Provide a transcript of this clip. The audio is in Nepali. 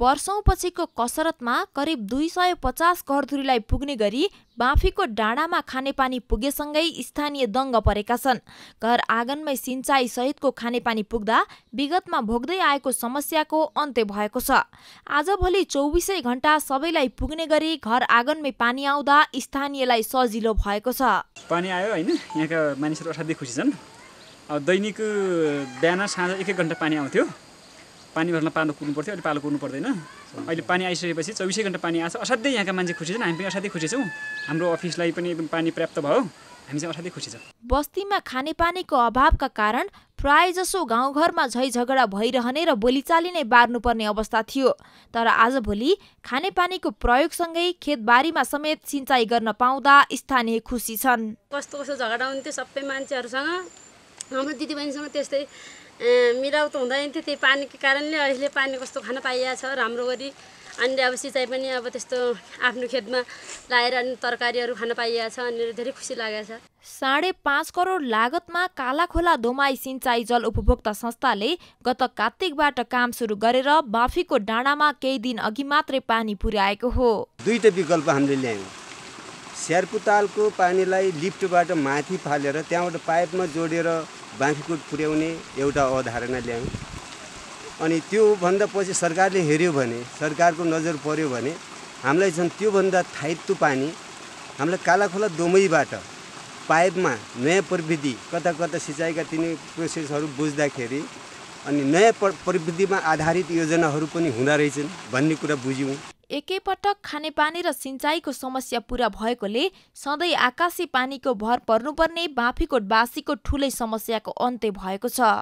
वर्षौँपछिको कसरतमा करिब दुई सय पचास घरधुरीलाई पुग्ने गरी बाँफीको डाँडामा खानेपानी पुगेसँगै स्थानीय दङ्ग परेका छन् घर आँगनमै सिँचाइसहितको खानेपानी पुग्दा विगतमा भोग्दै आएको समस्याको अन्त्य भएको छ आजभोलि चौबिसै घन्टा सबैलाई पुग्ने गरी घर आँगनमै पानी आउँदा स्थानीयलाई सजिलो भएको छ पानी आयो होइन यहाँका मानिसहरू असाध्यै खुसी छन् दैनिक बिहान साँझ एक एक घन्टा पानी आउँथ्यो पानी भर्न पालो कुर्नु पर्थ्यो अहिले पालो कुर्नु पर्दैन अहिले पानी आइसकेपछि चौबिसै घन्टा पानी आएको छ असाध्यै यहाँका मान्छे खुसी छन् हामी पनि असाध्यै खुसी छौँ हाम्रो अफिसलाई पनि एकदम पानी पर्याप्त भयो हामी चाहिँ असाध्यै खुसी छौँ बस्तीमा खानेपानीको अभावका कारण प्रायजसो गाउँघरमा झै झगडा भइरहने र बोलीचाली नै बार्नुपर्ने अवस्था थियो तर आजभोलि खानेपानीको प्रयोगसँगै खेतबारीमा समेत सिँचाइ गर्न पाउँदा स्थानीय खुसी छन् कस्तो कस्तो झगडा हुन्थ्यो सबै मान्छेहरूसँग हाम्रो दिदीबहिनीसँग त्यस्तै मिलाउ त हुँदैन थियो त्यही पानीको कारणले अहिले पानी कस्तो खान पाइएको छ राम्रो गरी अनि अब सिँचाइ पनि अब त्यस्तो आफ्नो खेतमा लाएर अनि तरकारीहरू खान पाइएको छ अनि धेरै खुसी लागेको छ साढे पाँच करोड लागतमा कालाखोला दोमाई सिँचाइ जल उपभोक्ता संस्थाले गत कार्तिकबाट काम सुरु गरेर बाफीको डाँडामा केही दिन अघि मात्रै पानी पुर्याएको हो दुईवटा विकल्प हामीले ल्यायौँ स्यार्पुतालको पानीलाई लिफ्टबाट माथि फालेर त्यहाँबाट पाइपमा जोडेर बाँफीकोट पुर्याउने एउटा अवधारणा ल्यायौँ अनि त्योभन्दा पछि सरकारले हेऱ्यो भने सरकारको नजर पर्यो भने हामीलाई झन् त्योभन्दा थाइत्तो पानी हामीलाई कालाखोला दोमैबाट पाइपमा नयाँ प्रविधि कता कता सिँचाइका तिनी प्रोसेसहरू बुझ्दाखेरि अनि नयाँ प्रविधिमा आधारित योजनाहरू पनि हुँदो रहेछन् भन्ने कुरा बुझ्यौँ एकैपटक खानेपानी र सिँचाइको समस्या पूरा भएकोले सधैँ आकाशी पानीको भर पर्नुपर्ने बाँफीकोटवासीको ठूलै समस्याको अन्त्य भएको छ